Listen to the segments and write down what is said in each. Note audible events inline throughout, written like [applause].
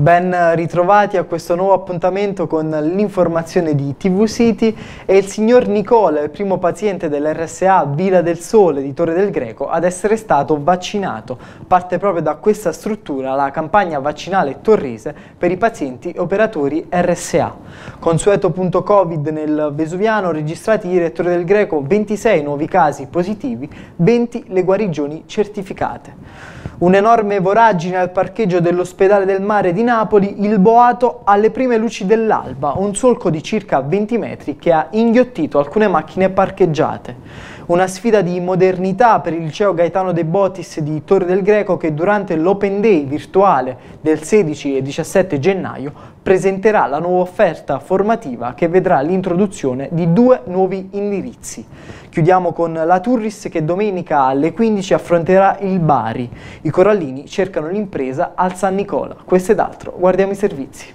Ben ritrovati a questo nuovo appuntamento con l'informazione di TV City e il signor Nicola, il primo paziente dell'RSA Villa del Sole di Torre del Greco ad essere stato vaccinato. Parte proprio da questa struttura la campagna vaccinale torrese per i pazienti operatori RSA. Consueto punto Covid nel Vesuviano, registrati ieri a Torre del Greco 26 nuovi casi positivi, 20 le guarigioni certificate. Un'enorme voragine al parcheggio dell'ospedale del mare di Napoli, il boato alle prime luci dell'alba, un solco di circa 20 metri che ha inghiottito alcune macchine parcheggiate una sfida di modernità per il liceo Gaetano De Bottis di Torre del Greco che durante l'Open Day virtuale del 16 e 17 gennaio presenterà la nuova offerta formativa che vedrà l'introduzione di due nuovi indirizzi. Chiudiamo con la Turris che domenica alle 15 affronterà il Bari. I Corallini cercano l'impresa al San Nicola. Questo ed altro, guardiamo i servizi.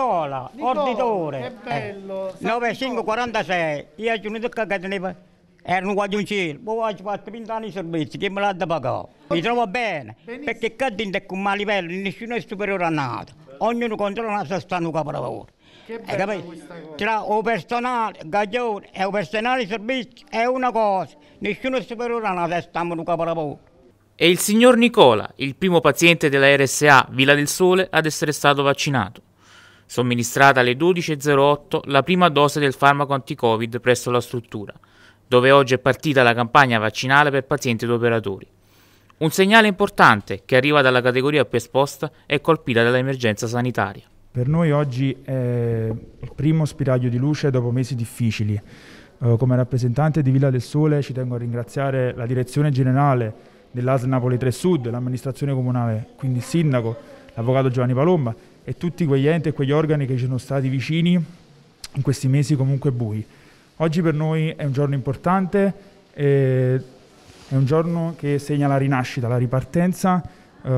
Nicola, Nicola orditore. Che eh, bello. Eh, 9546, io ho giunto a Cateneva, erano quasi un cielo, poi ho fatto 20 anni di servizio, che me l'ha da pagare. Mi trovo bene, Benissimo. perché Cateneva è con un livello, nessuno è superiore a nato, ognuno controlla la sua stanno capolavoro. Che eh, bello Tra il personale, Gaglione, e il personale di servizio è una cosa, nessuno è superiore a nato e stanno un capolavoro. È il signor Nicola, il primo paziente della RSA Villa del Sole ad essere stato vaccinato somministrata alle 12.08 la prima dose del farmaco anti-Covid presso la struttura, dove oggi è partita la campagna vaccinale per pazienti ed operatori. Un segnale importante che arriva dalla categoria più esposta e colpita dall'emergenza sanitaria. Per noi oggi è il primo spiraglio di luce dopo mesi difficili. Eh, come rappresentante di Villa del Sole ci tengo a ringraziare la direzione generale dell'ASL Napoli 3 Sud, l'amministrazione comunale, quindi il sindaco, l'avvocato Giovanni Palomba e tutti quegli enti e quegli organi che ci sono stati vicini in questi mesi comunque bui. Oggi per noi è un giorno importante, eh, è un giorno che segna la rinascita, la ripartenza. Eh,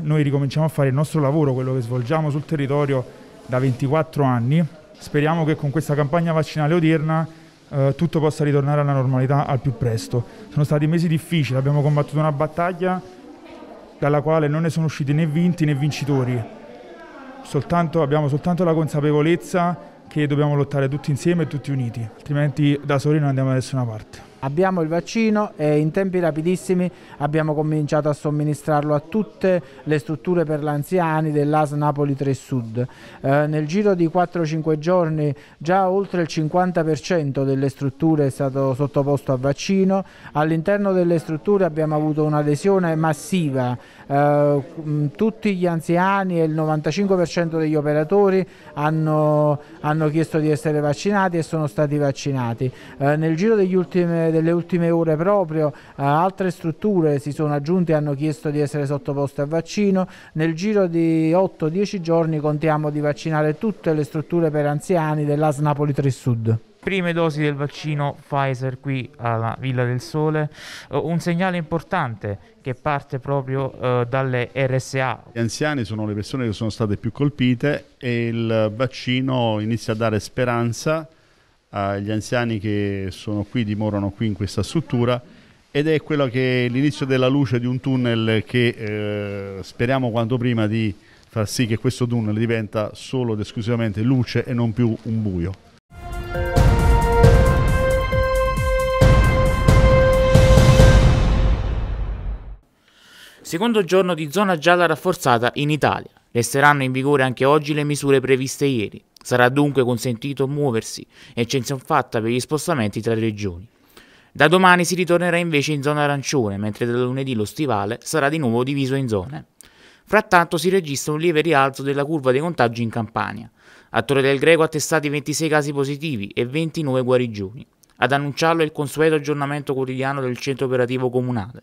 noi ricominciamo a fare il nostro lavoro, quello che svolgiamo sul territorio da 24 anni. Speriamo che con questa campagna vaccinale odierna eh, tutto possa ritornare alla normalità al più presto. Sono stati mesi difficili, abbiamo combattuto una battaglia dalla quale non ne sono usciti né vinti né vincitori soltanto, abbiamo soltanto la consapevolezza che dobbiamo lottare tutti insieme e tutti uniti, altrimenti da soli non andiamo da nessuna parte. Abbiamo il vaccino e in tempi rapidissimi abbiamo cominciato a somministrarlo a tutte le strutture per l'anziani dell'AS Napoli 3 Sud. Eh, nel giro di 4-5 giorni già oltre il 50% delle strutture è stato sottoposto a vaccino. All'interno delle strutture abbiamo avuto un'adesione massiva. Eh, mm, tutti gli anziani e il 95% degli operatori hanno, hanno, chiesto di essere vaccinati e sono stati vaccinati. Eh, nel giro degli ultimi delle ultime ore proprio eh, altre strutture si sono aggiunte e hanno chiesto di essere sottoposte a vaccino. Nel giro di 8-10 giorni contiamo di vaccinare tutte le strutture per anziani dell'AS Napoli 3 Sud prime dosi del vaccino Pfizer qui alla Villa del Sole, eh, un segnale importante che parte proprio uh, dalle RSA. Gli anziani sono le persone che sono state più colpite e il vaccino inizia a dare speranza agli anziani che sono qui, dimorano qui in questa struttura ed è quello che è l'inizio della luce di un tunnel che eh, speriamo quanto prima di far sì che questo tunnel diventa solo ed esclusivamente luce e non più un buio. Secondo giorno di zona gialla rafforzata in Italia. Resteranno in vigore anche oggi le misure previste ieri. Sarà dunque consentito muoversi, eccezione fatta per gli spostamenti tra regioni. Da domani si ritornerà invece in zona arancione, mentre da lunedì lo stivale sarà di nuovo diviso in zone. Frattanto si registra un lieve rialzo della curva dei contagi in Campania. A Torre del Greco attestati 26 casi positivi e 29 guarigioni. Ad annunciarlo è il consueto aggiornamento quotidiano del centro operativo comunale.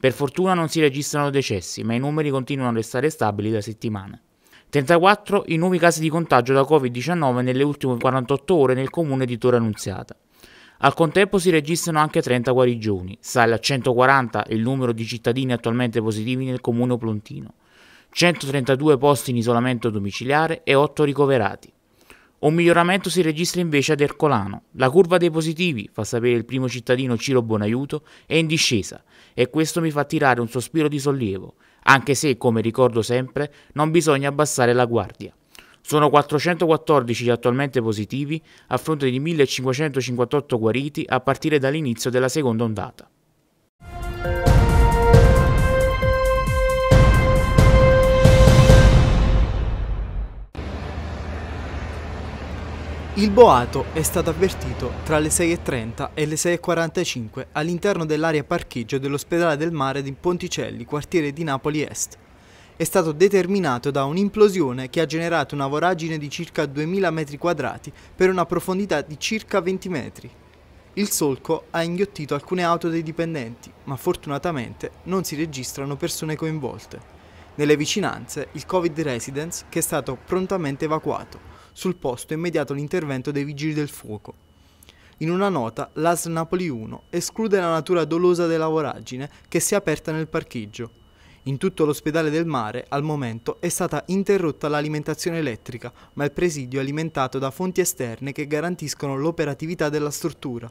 Per fortuna non si registrano decessi, ma i numeri continuano a restare stabili da settimane. 34 i nuovi casi di contagio da Covid-19 nelle ultime 48 ore nel comune di Torre Annunziata. Al contempo si registrano anche 30 guarigioni, sale a 140 il numero di cittadini attualmente positivi nel comune plontino, 132 posti in isolamento domiciliare e 8 ricoverati. Un miglioramento si registra invece ad Ercolano. La curva dei positivi, fa sapere il primo cittadino Ciro Bonaiuto, è in discesa e questo mi fa tirare un sospiro di sollievo anche se, come ricordo sempre, non bisogna abbassare la guardia. Sono 414 gli attualmente positivi a fronte di 1558 guariti a partire dall'inizio della seconda ondata. Il boato è stato avvertito tra le 6.30 e le 6.45 all'interno dell'area parcheggio dell'ospedale del mare di Ponticelli, quartiere di Napoli Est. È stato determinato da un'implosione che ha generato una voragine di circa 2.000 metri quadrati per una profondità di circa 20 metri. Il solco ha inghiottito alcune auto dei dipendenti, ma fortunatamente non si registrano persone coinvolte. Nelle vicinanze il Covid Residence che è stato prontamente evacuato sul posto è immediato l'intervento dei vigili del fuoco. In una nota, l'AS Napoli 1 esclude la natura dolosa della voragine che si è aperta nel parcheggio. In tutto l'ospedale del mare, al momento, è stata interrotta l'alimentazione elettrica, ma il presidio è alimentato da fonti esterne che garantiscono l'operatività della struttura.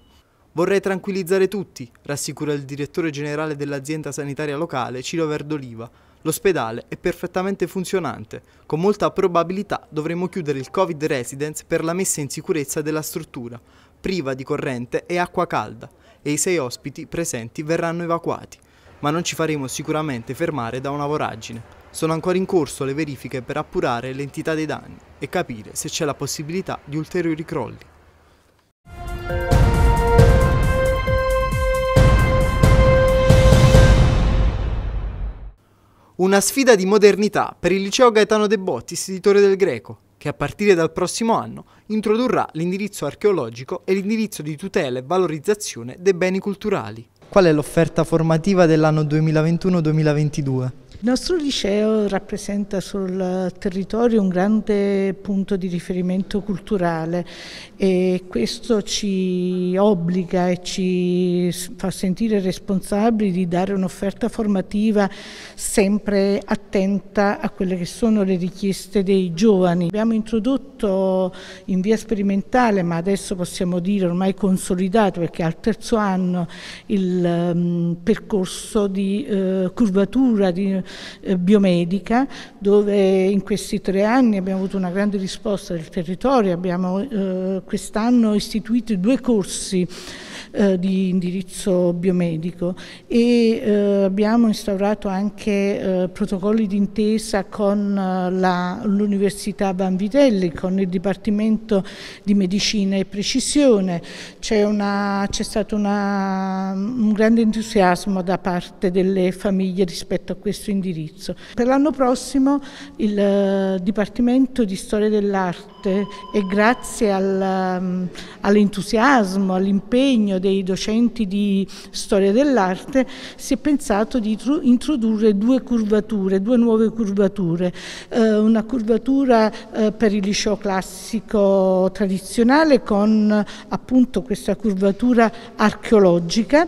Vorrei tranquillizzare tutti, rassicura il direttore generale dell'azienda sanitaria locale Ciro Verdoliva, L'ospedale è perfettamente funzionante. Con molta probabilità dovremo chiudere il Covid Residence per la messa in sicurezza della struttura, priva di corrente e acqua calda, e i sei ospiti presenti verranno evacuati. Ma non ci faremo sicuramente fermare da una voragine. Sono ancora in corso le verifiche per appurare l'entità dei danni e capire se c'è la possibilità di ulteriori crolli. Una sfida di modernità per il liceo Gaetano De Bottis di Torre del Greco, che a partire dal prossimo anno introdurrà l'indirizzo archeologico e l'indirizzo di tutela e valorizzazione dei beni culturali. Qual è l'offerta formativa dell'anno 2021-2022? Il nostro liceo rappresenta sul territorio un grande punto di riferimento culturale e questo ci obbliga e ci fa sentire responsabili di dare un'offerta formativa sempre attenta a quelle che sono le richieste dei giovani. Abbiamo introdotto in via sperimentale, ma adesso possiamo dire ormai consolidato perché al terzo anno, il um, percorso di uh, curvatura, di eh, biomedica, dove in questi tre anni abbiamo avuto una grande risposta del territorio, abbiamo eh, quest'anno istituito due corsi eh, di indirizzo biomedico e eh, abbiamo instaurato anche eh, protocolli d'intesa con eh, l'Università Banvitelli, con il Dipartimento di Medicina e Precisione. C'è, stato una, un grande entusiasmo da parte delle famiglie rispetto a questo indirizzo. Per l'anno prossimo il Dipartimento di Storia dell'Arte forte e grazie al, um, all'entusiasmo, all'impegno dei docenti di storia dell'arte si è pensato di introdurre due curvature, due nuove curvature, eh, una curvatura eh, per il liceo classico tradizionale con appunto questa curvatura archeologica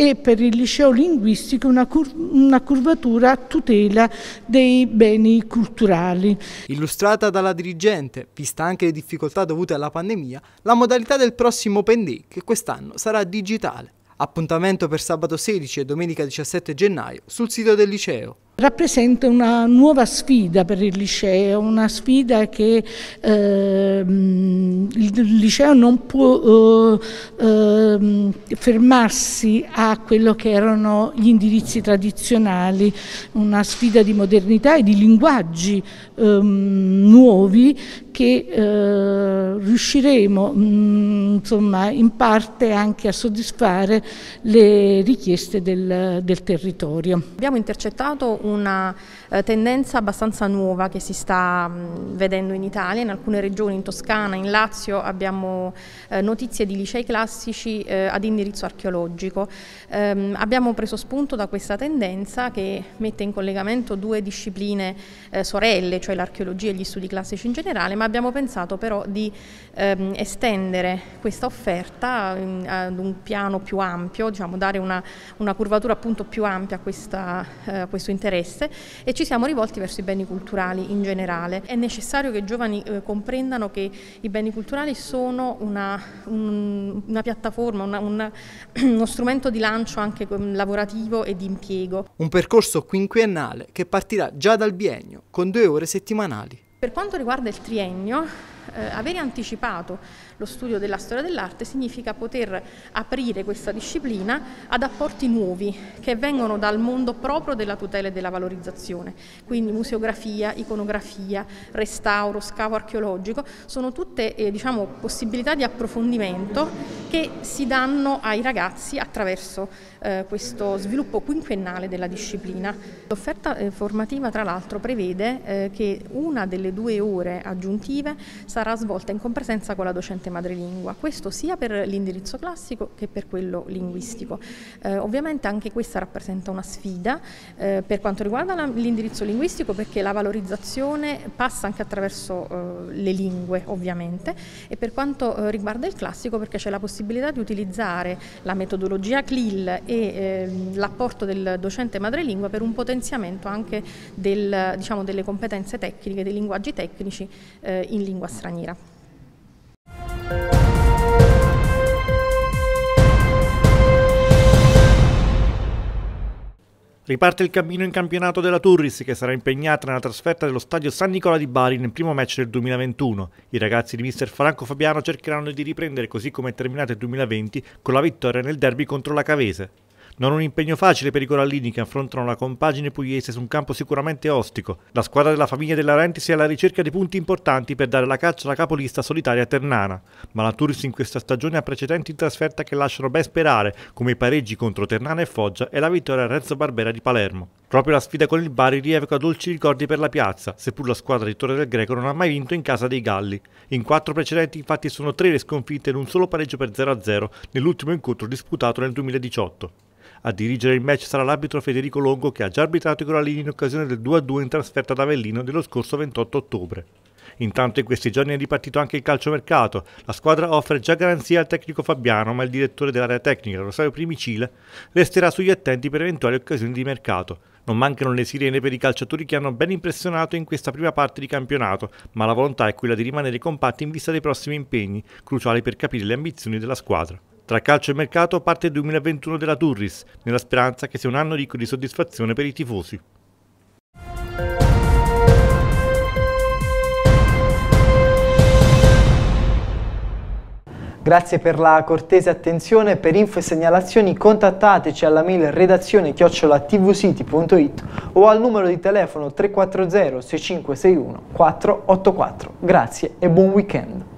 e per il liceo linguistico una, cur una curvatura a tutela dei beni culturali. Illustrata dalla dirigente, vista anche le difficoltà dovute alla pandemia, la modalità del prossimo Open Day, che quest'anno sarà digitale. Appuntamento per sabato 16 e domenica 17 gennaio sul sito del liceo. Rappresenta una nuova sfida per il liceo, una sfida che eh, il liceo non può eh, ehm, fermarsi a quello che erano gli indirizzi tradizionali, una sfida di modernità e di linguaggi eh, nuovi che eh, riusciremo mh, mm, insomma, in parte anche a soddisfare le richieste del, del territorio. Abbiamo intercettato una eh, tendenza abbastanza nuova che si sta mh, mm, vedendo in Italia, in alcune regioni, in Toscana, in Lazio abbiamo eh, notizie di licei classici eh, ad indirizzo archeologico. Ehm, abbiamo preso spunto da questa tendenza che mette in collegamento due discipline eh, sorelle, cioè l'archeologia e gli studi classici in generale, ma abbiamo pensato però di ehm, estendere questa offerta ehm, ad un piano più ampio, diciamo, dare una, una curvatura appunto più ampia a, questa, eh, a, questo interesse e ci siamo rivolti verso i beni culturali in generale. È necessario che i giovani eh, comprendano che i beni culturali sono una, un, una piattaforma, una, una, [clears throat] uno strumento di lancio anche mm, lavorativo e di impiego. Un percorso quinquennale che partirà già dal biennio con due ore settimanali. Per quanto riguarda il triennio, eh, avere anticipato lo studio della storia dell'arte significa poter aprire questa disciplina ad apporti nuovi che vengono dal mondo proprio della tutela e della valorizzazione. Quindi museografia, iconografia, restauro, scavo archeologico sono tutte eh, diciamo, possibilità di approfondimento che si danno ai ragazzi attraverso eh, questo sviluppo quinquennale della disciplina. L'offerta eh, formativa tra l'altro prevede eh, che una delle due ore aggiuntive sarà svolta in compresenza con la docente parte madrelingua, questo sia per l'indirizzo classico che per quello linguistico. Eh, ovviamente anche questa rappresenta una sfida eh, per quanto riguarda l'indirizzo linguistico perché la valorizzazione passa anche attraverso eh, le lingue ovviamente e per quanto eh, riguarda il classico perché c'è la possibilità di utilizzare la metodologia CLIL e ehm, l'apporto del docente madrelingua per un potenziamento anche del, diciamo, delle competenze tecniche, dei linguaggi tecnici eh, in lingua straniera. Riparte il cammino in campionato della Turris che sarà impegnata nella trasferta dello stadio San Nicola di Bari nel primo match del 2021. I ragazzi di mister Franco Fabiano cercheranno di riprendere così come è terminato il 2020 con la vittoria nel derby contro la Cavese. Non un impegno facile per i corallini che affrontano la compagine pugliese su un campo sicuramente ostico. La squadra della famiglia della Rentis è alla ricerca di punti importanti per dare la caccia alla capolista solitaria ternana, ma la Turis in questa stagione ha precedenti in trasferta che lasciano ben sperare, come i pareggi contro Ternana e Foggia e la vittoria a Renzo Barbera di Palermo. Proprio la sfida con il Bari rievoca dolci ricordi per la piazza, seppur la squadra di Torre del Greco non ha mai vinto in casa dei Galli. In quattro precedenti infatti sono tre le sconfitte in un solo pareggio per 0-0 nell'ultimo incontro disputato nel 2018. A dirigere il match sarà l'arbitro Federico Longo che ha già arbitrato i Corallini in occasione del 2-2 in trasferta ad Avellino dello scorso 28 ottobre. Intanto in questi giorni è ripartito anche il calciomercato. La squadra offre già garanzia al tecnico Fabiano, ma il direttore dell'area tecnica, Rosario Primicile, resterà sugli attenti per eventuali occasioni di mercato. Non mancano le sirene per i calciatori che hanno ben impressionato in questa prima parte di campionato, ma la volontà è quella di rimanere compatti in vista dei prossimi impegni, cruciali per capire le ambizioni della squadra. Tra calcio e mercato parte il 2021 della Turris, nella speranza che sia un anno ricco di soddisfazione per i tifosi. Grazie per la cortese attenzione, per info e segnalazioni contattateci alla mail redazione chiocciolatvcity.it o al numero di telefono 340 6561 484. Grazie e buon weekend!